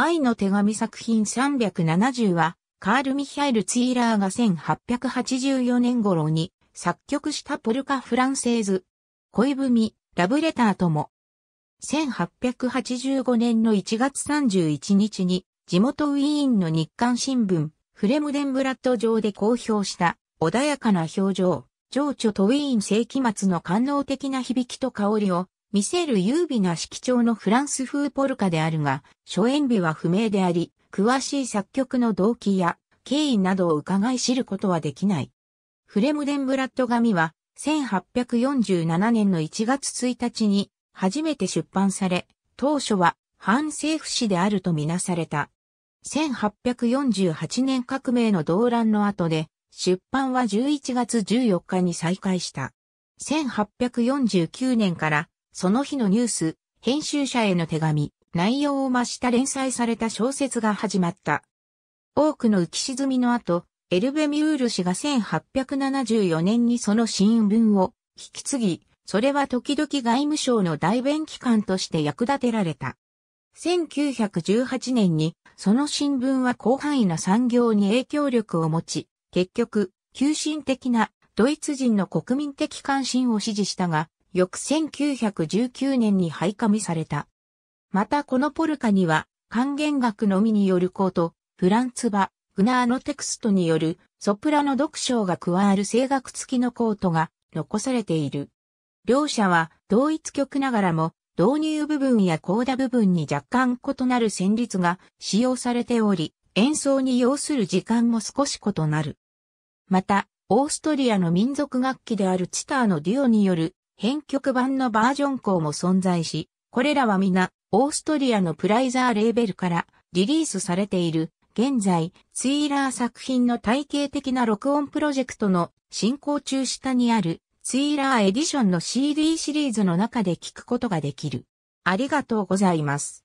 愛の手紙作品370は、カール・ミヒャイル・ツィーラーが1884年頃に作曲したポルカ・フランセーズ。恋文、ラブレターとも。1885年の1月31日に、地元ウィーンの日刊新聞、フレムデンブラッド上で公表した、穏やかな表情、情緒とウィーン世紀末の官能的な響きと香りを見せる優美な色調のフランス風ポルカであるが、初演日は不明であり、詳しい作曲の動機や経緯などを伺い知ることはできない。フレムデンブラッド紙は、1847年の1月1日に初めて出版され、当初は反政府史であるとみなされた。1848年革命の動乱の後で、出版は11月14日に再開した。1849年からその日のニュース、編集者への手紙、内容を増した連載された小説が始まった。多くの浮き沈みの後、エルベミュール氏が1874年にその新聞を引き継ぎ、それは時々外務省の代弁機関として役立てられた。1918年にその新聞は広範囲な産業に影響力を持ち、結局、急進的なドイツ人の国民的関心を支持したが、翌1919年に配下見された。またこのポルカには、還元学のみによるコート、フランツバ、グナーのテクストによるソプラノ読書が加わる声楽付きのコートが残されている。両者は同一曲ながらも導入部分やコーダ部分に若干異なる旋律が使用されており、演奏に要する時間も少し異なる。また、オーストリアの民族楽器であるチターのデュオによる編曲版のバージョン校も存在し、これらは皆、オーストリアのプライザーレーベルからリリースされている、現在、ツイーラー作品の体系的な録音プロジェクトの進行中下にある、ツイーラーエディションの CD シリーズの中で聞くことができる。ありがとうございます。